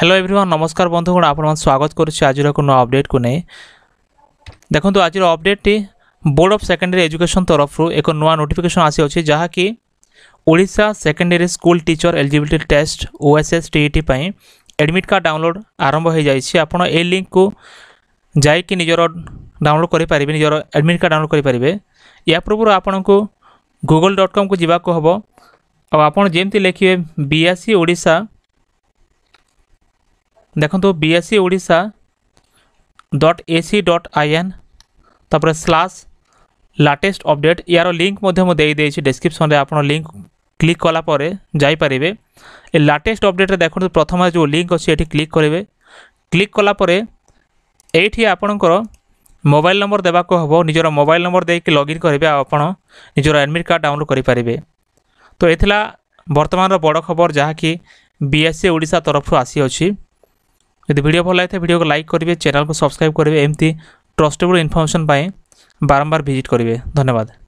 hello everyone নমস্কার বন্ধুগণ আপনার স্বাগত করছি আজর কোনো অপডেটকু নেই দেখুন আজর অপডেটটি বোর্ড অফ সেকেন্ডারি এজুকেশন তরফর এক নূয়া নোটিফিকেসন আসিଅଛି যাহাকি Odisha secondary school teacher eligibility test OSS TET পাই এডমিট কার্ড ডাউনলোড আরম্ভ হয়ে যাই আপনার এই লিঙ্ককু যাইকি নিজের ডাউনলোড করে পারিবে নিজের এডমিট কার্ড ডাউনলোড করে পারিবে ইয়া পূর্ব আপনার গুগল ডট কমকু যা হব আপনার যেমি লেখিবে বিএসসি ওড়িশা দেখুন BSE Odisha dot AC dot IN তারপরে স্লাশ ଲାଟେଷ୍ଟ ଅପଡ଼େଟ୍ ଏହାର ଲିଙ୍କ ମଧ୍ୟ ମୁଁ ଦେଇଦେଇଛି ଡିସ୍କ୍ରିପ୍ସନ୍ରେ ଆପଣ ଲିଙ୍କ କ୍ଲିକ୍ କଲା ପରେ ଯାଇପାରିବେ ଏ ଲାଟେଷ୍ଟ ଅପଡ଼େଟ୍ରେ ଦେଖନ୍ତୁ ପ୍ରଥମେ ଯେଉଁ ଲିଙ୍କ ଅଛି ଏଠି କ୍ଲିକ୍ କରିବେ କ୍ଲିକ୍ କଲା ପରେ ଏଇଠି ଆପଣଙ୍କର ମୋବାଇଲ ନମ୍ବର ଦେବାକୁ ହେବ ନିଜର ମୋବାଇଲ ନମ୍ବର ଦେଇକି ଲଗ୍ଇନ୍ କରିବେ ଆଉ ଆପଣ ନିଜର ଆଡ଼ମିଟ୍ କାର୍ଡ଼ ଡାଉନଲୋଡ଼ କରିପାରିବେ ତ ଏ ଥିଲା ବର୍ତ୍ତମାନର ବଡ଼ ଖବର ଯାହାକି ବିଏସ୍ସି ଓଡ଼ିଶା ତରଫରୁ ଆସିଅଛି ଯଦି ଭିଡ଼ିଓ ଭଲ ଲାଗିଥାଏ ଭିଡ଼ିଓକୁ ଲାଇକ୍ କରିବେ ଚ୍ୟାନେଲକୁ ସବସ୍କ୍ରାଇବ୍ କରିବେ ଏମିତି ଟ୍ରଷ୍ଟେବୁଲ୍ ଇନଫର୍ମେସନ୍ ପାଇଁ ବାରମ୍ବାର ଭିଜିଟ୍ କରିବେ ଧନ୍ୟବାଦ